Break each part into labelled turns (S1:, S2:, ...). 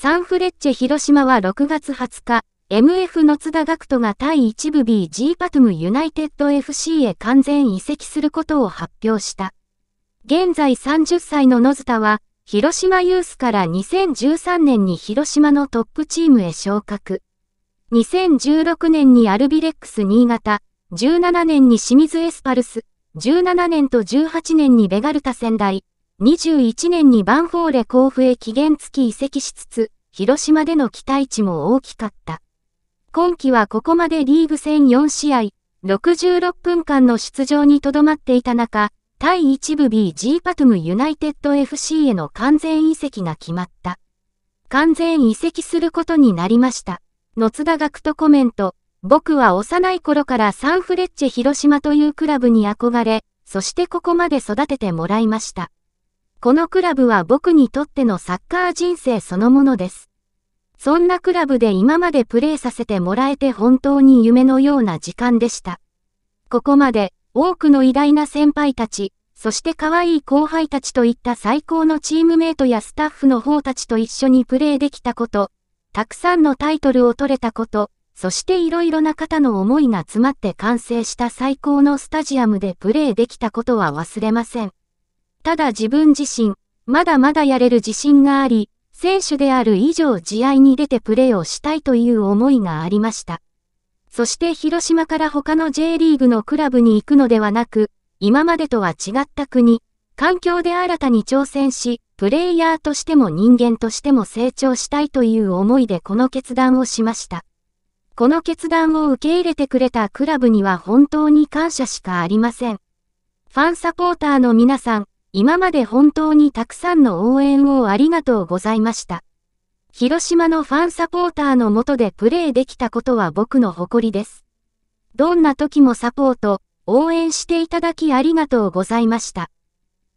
S1: サンフレッチェ広島は6月20日、MF の津田学徒が対一部 BG パトムユナイテッド FC へ完全移籍することを発表した。現在30歳の野津田は、広島ユースから2013年に広島のトップチームへ昇格。2016年にアルビレックス新潟、17年に清水エスパルス、17年と18年にベガルタ仙台、2 1年にバンフォーレ甲府へ期限付き移籍しつつ、広島での期待値も大きかった。今季はここまでリーグ戦4試合、66分間の出場にとどまっていた中、対1部 BG パトムユナイテッド FC への完全移籍が決まった。完全移籍することになりました。野津田学とコメント、僕は幼い頃からサンフレッチェ広島というクラブに憧れ、そしてここまで育ててもらいました。このクラブは僕にとってのサッカー人生そのものです。そんなクラブで今までプレーさせてもらえて本当に夢のような時間でした。ここまで多くの偉大な先輩たち、そして可愛い後輩たちといった最高のチームメイトやスタッフの方たちと一緒にプレーできたこと、たくさんのタイトルを取れたこと、そしていろいろな方の思いが詰まって完成した最高のスタジアムでプレーできたことは忘れません。ただ自分自身、まだまだやれる自信があり、選手である以上試合に出てプレーをしたいという思いがありました。そして広島から他の J リーグのクラブに行くのではなく、今までとは違った国、環境で新たに挑戦し、プレイヤーとしても人間としても成長したいという思いでこの決断をしました。この決断を受け入れてくれたクラブには本当に感謝しかありません。ファンサポーターの皆さん、今まで本当にたくさんの応援をありがとうございました。広島のファンサポーターのもとでプレーできたことは僕の誇りです。どんな時もサポート、応援していただきありがとうございました。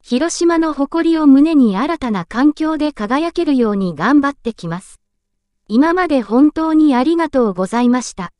S1: 広島の誇りを胸に新たな環境で輝けるように頑張ってきます。今まで本当にありがとうございました。